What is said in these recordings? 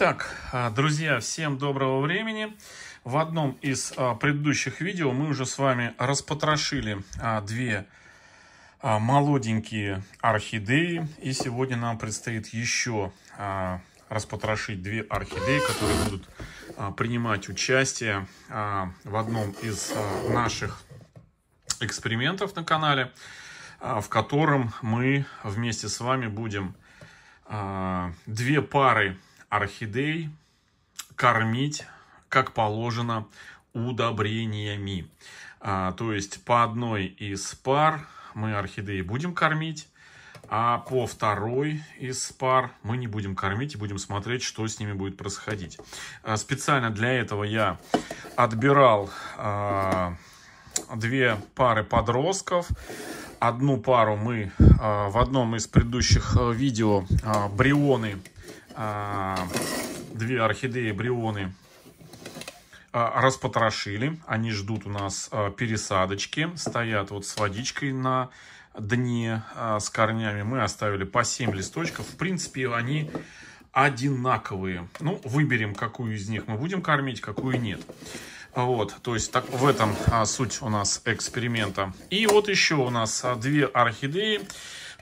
Так, а, друзья, всем доброго времени. В одном из а, предыдущих видео мы уже с вами распотрошили а, две молоденькие орхидеи. И сегодня нам предстоит еще распотрошить две орхидеи, которые будут принимать участие в одном из наших экспериментов на канале, в котором мы вместе с вами будем две пары орхидей кормить, как положено, удобрениями. А, то есть по одной из пар мы орхидеи будем кормить, а по второй из пар мы не будем кормить и будем смотреть, что с ними будет происходить. А, специально для этого я отбирал а, две пары подростков. Одну пару мы а, в одном из предыдущих э, видео а, брионы а, две орхидеи брионы а, распотрошили. Они ждут у нас а, пересадочки. Стоят вот с водичкой на дне с корнями. Мы оставили по 7 листочков. В принципе, они одинаковые. Ну, выберем, какую из них мы будем кормить, какую нет. Вот, то есть так, в этом а, суть у нас эксперимента. И вот еще у нас а, две орхидеи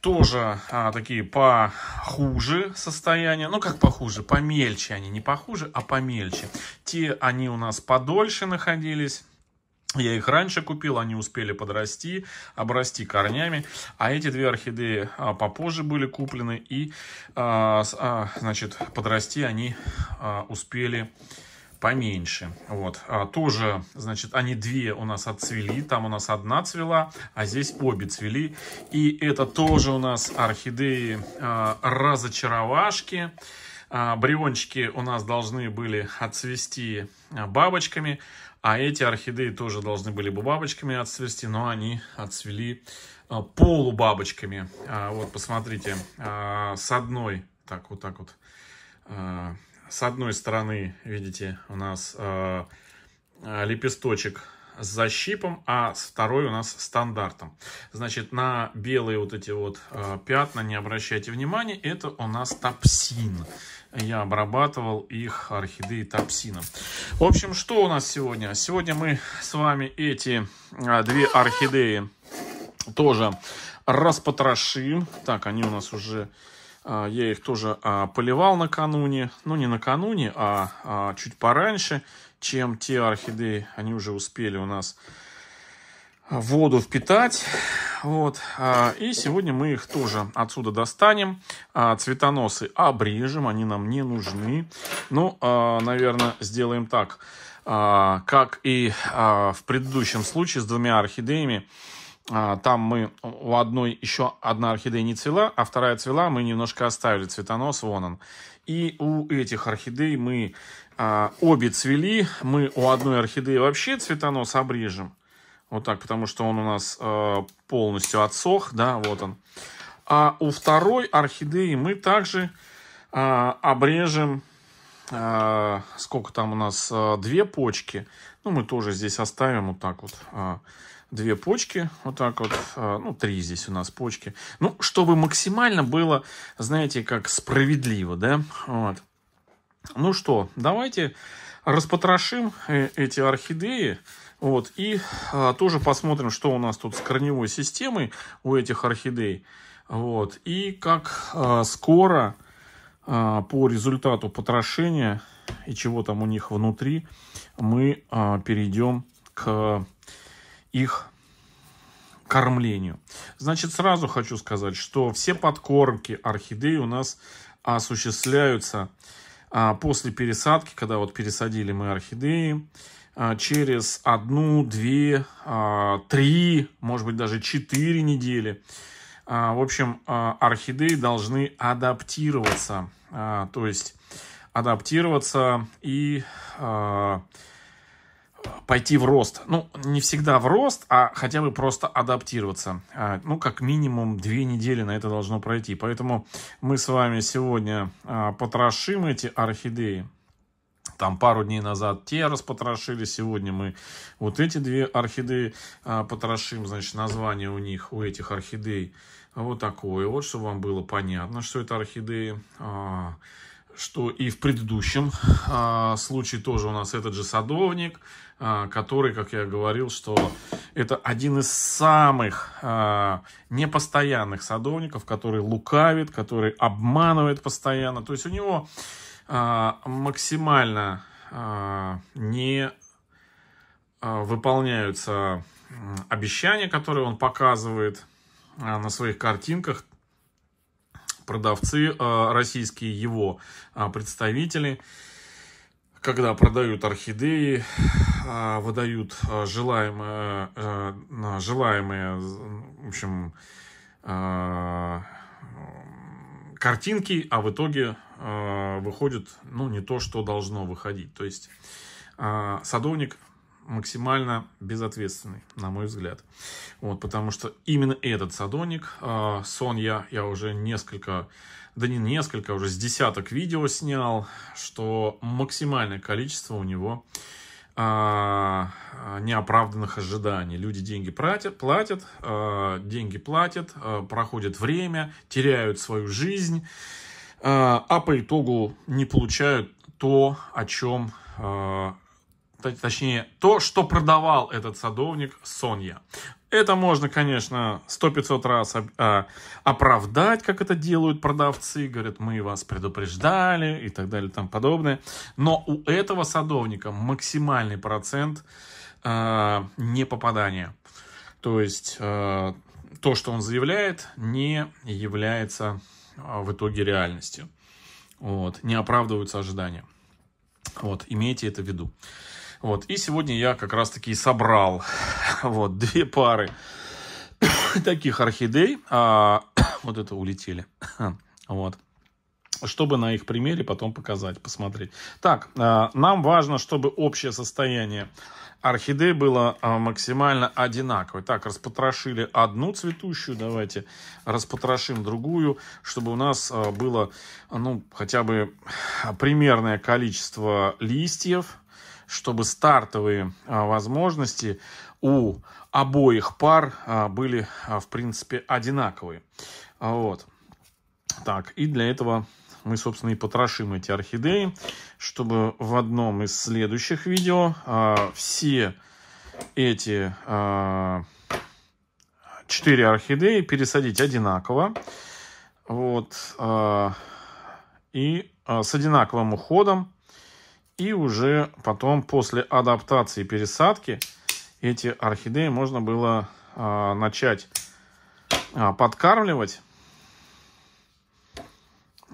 тоже а, такие похуже состояния. Ну, как похуже, помельче они, не похуже, а помельче. Те они у нас подольше находились. Я их раньше купил, они успели подрасти, обрасти корнями. А эти две орхидеи а, попозже были куплены и, а, а, значит, подрасти они успели поменьше. Вот. А, тоже, значит, они две у нас отцвели. Там у нас одна цвела, а здесь обе цвели. И это тоже у нас орхидеи а, разочаровашки. А, бриончики у нас должны были отцвести а, бабочками. А эти орхидеи тоже должны были бы бабочками отцвести, но они отцвели а, полубабочками. А, вот, посмотрите, а, с одной, так вот так вот, а, с одной стороны, видите, у нас э, э лепесточек с защипом, а с второй у нас стандартом. Значит, на белые вот эти вот э, пятна не обращайте внимания, это у нас топсин. Я обрабатывал их орхидеи топсином. В общем, что у нас сегодня? Сегодня мы с вами эти э, две орхидеи тоже распотрошим. Так, они у нас уже а, я их тоже а, поливал накануне. Ну, не накануне, а, а чуть пораньше, чем те орхидеи. Они уже успели у нас воду впитать. Вот. И сегодня мы их тоже отсюда достанем. Цветоносы обрежем, они нам не нужны. Ну, наверное, сделаем так. Как и в предыдущем случае с двумя орхидеями, а, там мы у одной еще одна орхидея не цвела, а вторая цвела, мы немножко оставили цветонос, вон он. И у этих орхидей мы а, обе цвели, мы у одной орхидеи вообще цветонос обрежем. Вот так, потому что он у нас а, полностью отсох, да, вот он. А у второй орхидеи мы также а, обрежем, а, сколько там у нас, а, две почки. Ну, мы тоже здесь оставим вот так вот. А, две почки, вот так вот, а, ну, три здесь у нас почки. Ну, чтобы максимально было, знаете, как справедливо, да, вот. Ну что, давайте распотрошим э, эти орхидеи, вот, и а, тоже посмотрим, что у нас тут с корневой системой у этих орхидей, вот, и как а, скоро а, по результату потрошения и чего там у них внутри, мы а, перейдем к их кормлению. Значит, сразу хочу сказать, что все подкормки орхидей у нас осуществляются а, после пересадки, когда вот пересадили мы орхидеи, а, через одну, две, а, три, может быть, даже четыре недели. А, в общем, а, орхидеи должны адаптироваться, а, то есть адаптироваться и... А, пойти в рост. Ну, не всегда в рост, а хотя бы просто адаптироваться. А, ну, как минимум две недели на это должно пройти. Поэтому мы с вами сегодня а, потрошим эти орхидеи. Там пару дней назад те распотрошили, сегодня мы вот эти две орхидеи а, потрошим, значит, название у них, у этих орхидей вот такое, вот, чтобы вам было понятно, что это орхидеи что и в предыдущем а, случае тоже у нас этот же садовник, а, который, как я говорил, что это один из самых а, непостоянных садовников, который лукавит, который обманывает постоянно. То есть у него а, максимально а, не а, выполняются обещания, которые он показывает а, на своих картинках продавцы а, российские, его а, представители, когда продают орхидеи, а, выдают желаемые, желаемые в общем, картинки, а в итоге выходит, ну, не то, что должно выходить. То есть садовник максимально безответственный, на мой взгляд. Вот, потому что именно этот садоник, а, сон я, я уже несколько, да не несколько, уже с десяток видео снял, что максимальное количество у него а, неоправданных ожиданий. Люди деньги платят, платят деньги платят, а, проходит время, теряют свою жизнь, а по итогу не получают то, о чем точнее, то, что продавал этот садовник Сонья. Это можно, конечно, сто пятьсот раз а, оправдать, как это делают продавцы. Говорят, мы вас предупреждали и так далее и тому подобное. Но у этого садовника максимальный процент э, непопадания. То есть а, то, что он заявляет, не является в итоге реальностью. Вот, не оправдываются ожидания. Вот, имейте это в виду. Вот, и сегодня я как раз-таки собрал вот две пары таких орхидей. А, вот это улетели. вот чтобы на их примере потом показать, посмотреть. Так, а, нам важно, чтобы общее состояние орхидей было а, максимально одинаковой. Так, распотрошили одну цветущую, давайте распотрошим другую, чтобы у нас а, было, ну, хотя бы примерное количество листьев, чтобы стартовые а, возможности у обоих пар были, в принципе, одинаковые. Вот. Так, и для этого мы, собственно, и потрошим эти орхидеи, чтобы в одном из следующих видео а, все эти а, 4 орхидеи пересадить одинаково. Вот. А, и а, с одинаковым уходом. И уже потом, после адаптации и пересадки, эти орхидеи можно было а, начать а, подкармливать.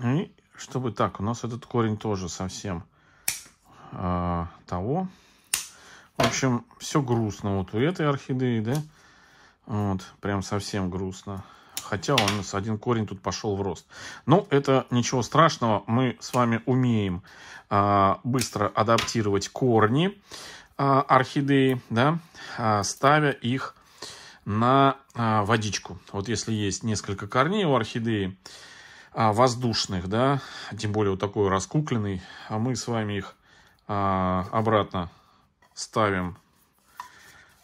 И чтобы так, у нас этот корень тоже совсем э, того. В общем, все грустно вот у этой орхидеи, да? Вот, прям совсем грустно. Хотя у нас один корень тут пошел в рост. Но ну, это ничего страшного. Мы с вами умеем э, быстро адаптировать корни э, орхидеи, да, э, ставя их на э, водичку. Вот если есть несколько корней у орхидеи, а, воздушных, да, тем более вот такой раскукленный, а мы с вами их а, обратно ставим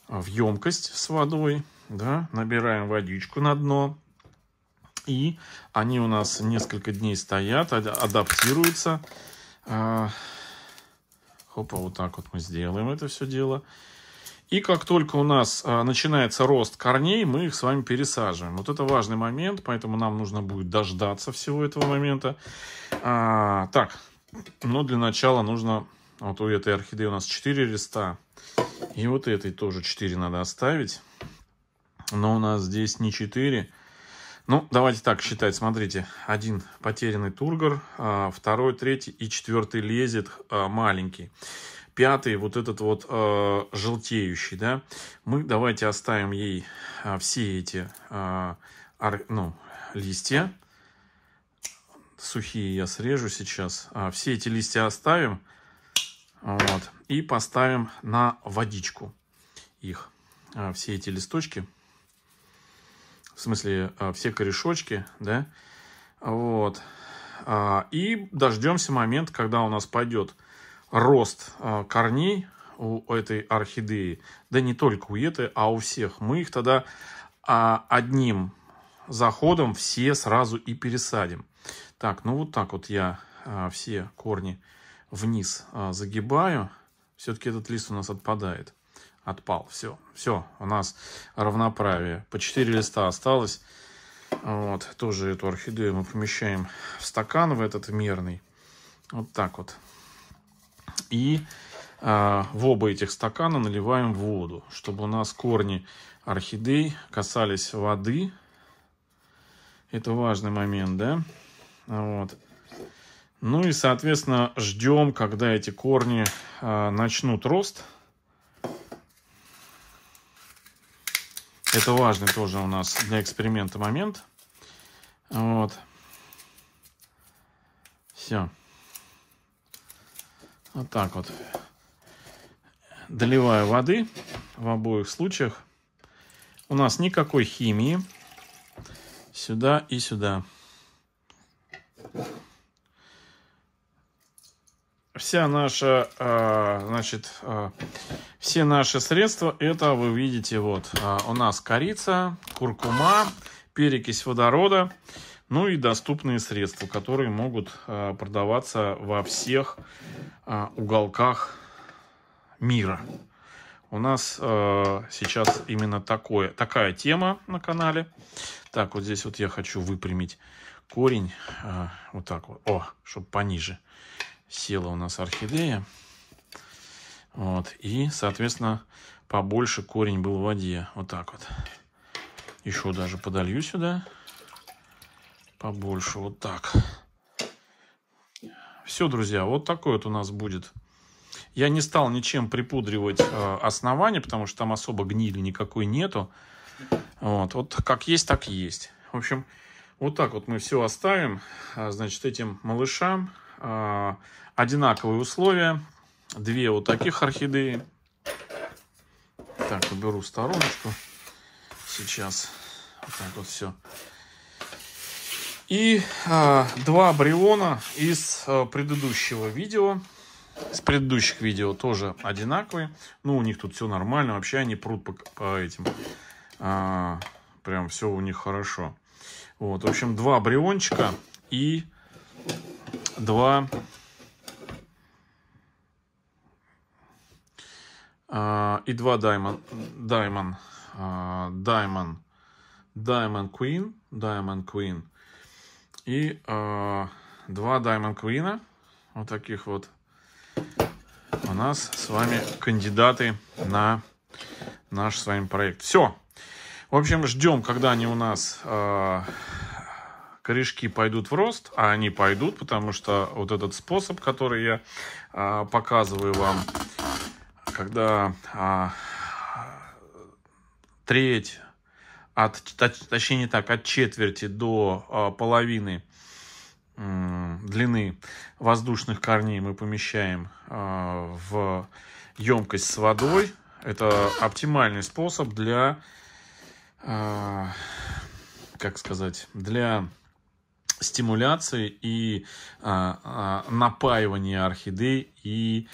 в емкость с водой, да, набираем водичку на дно, и они у нас несколько дней стоят, адаптируются. А, хопа, вот так вот мы сделаем это все дело. И как только у нас а, начинается рост корней, мы их с вами пересаживаем. Вот это важный момент, поэтому нам нужно будет дождаться всего этого момента. А, так, но ну, для начала нужно... Вот у этой орхидеи у нас 4 листа. И вот этой тоже 4 надо оставить. Но у нас здесь не 4. Ну, давайте так считать. Смотрите, один потерянный тургор, а, второй, третий и четвертый лезет а, маленький пятый, вот этот вот э, желтеющий, да, мы давайте оставим ей э, все эти э, ар, ну, листья. Сухие я срежу сейчас. А, все эти листья оставим. Вот, и поставим на водичку их. А, все эти листочки. В смысле, а, все корешочки, да. Вот. А, и дождемся момента, когда у нас пойдет рост а, корней у этой орхидеи, да не только у этой, а у всех. Мы их тогда а, одним заходом все сразу и пересадим. Так, ну вот так вот я а, все корни вниз загибаю. Все-таки этот лист у нас отпадает. Отпал. Все. Все. У нас равноправие. По 4 листа осталось. Вот. Тоже эту орхидею мы помещаем в стакан, в этот мерный. Вот так вот. И э, в оба этих стакана наливаем воду, чтобы у нас корни орхидей касались воды. Это важный момент, да? Вот. Ну и, соответственно, ждем, когда эти корни э, начнут рост. Это важный тоже у нас для эксперимента момент. Вот. Все. Вот так вот. Доливаю воды в обоих случаях. У нас никакой химии. Сюда и сюда. Вся наша, э, значит, э, все наши средства, это вы видите, вот, э, у нас корица, куркума, перекись водорода, ну и доступные средства, которые могут а, продаваться во всех а, уголках мира. У нас а, сейчас именно такое, такая тема на канале. Так, вот здесь вот я хочу выпрямить корень. вот так вот. О, чтобы пониже села у нас орхидея. Вот. И, соответственно, побольше корень был в воде. Вот так вот. Еще даже подолью сюда побольше. Вот так. Все, друзья, вот такой вот у нас будет. Я не стал ничем припудривать э, основание, потому что там особо гнили никакой нету. Вот, вот как есть, так есть. В общем, вот так вот мы все оставим. Э, значит, этим малышам э, одинаковые условия. Две вот таких орхидеи. Так, уберу стороночку. Сейчас вот так вот все. И э, два бреона из э, предыдущего видео. С предыдущих видео тоже одинаковые. Ну, у них тут все нормально. Вообще они прут по, по этим. Э, прям все у них хорошо. Вот, в общем, два бриончика и два... Э, и два Даймон, Даймон, Даймон, Даймон Queen, Diamond Queen и э, два Diamond Queen, вот таких вот, у нас с вами кандидаты на наш с вами проект. Все. В общем, ждем, когда они у нас э, корешки пойдут в рост, а они пойдут, потому что вот этот способ, который я э, показываю вам, когда э, треть от, точнее не так, от четверти до а, половины длины воздушных корней мы помещаем а, в емкость с водой. Это оптимальный способ для, а, как сказать, для стимуляции и напаивания орхидей и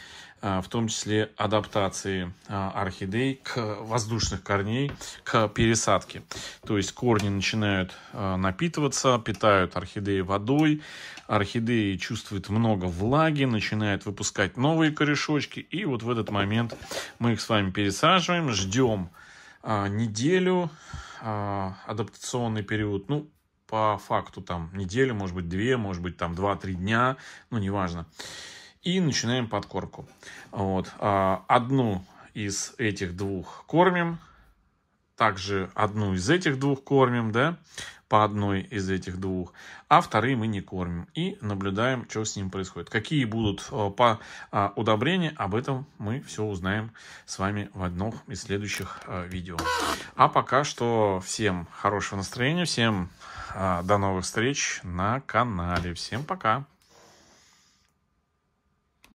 а, в том числе адаптации а, орхидей к воздушных корней, к пересадке. То есть корни начинают а, напитываться, питают орхидеи водой, орхидеи чувствуют много влаги, начинают выпускать новые корешочки, и вот в этот момент мы их с вами пересаживаем, ждем неделю, адаптационный период, ну, по факту там неделю, может быть, две, может быть, там два-три дня, ну, неважно и начинаем подкормку. Вот. А, одну из этих двух кормим, также одну из этих двух кормим, да, по одной из этих двух, а вторые мы не кормим и наблюдаем, что с ним происходит. Какие будут э, по а, удобрения, об этом мы все узнаем с вами в одном из следующих э, видео. А пока что всем хорошего настроения, всем а, до новых встреч на канале. Всем пока!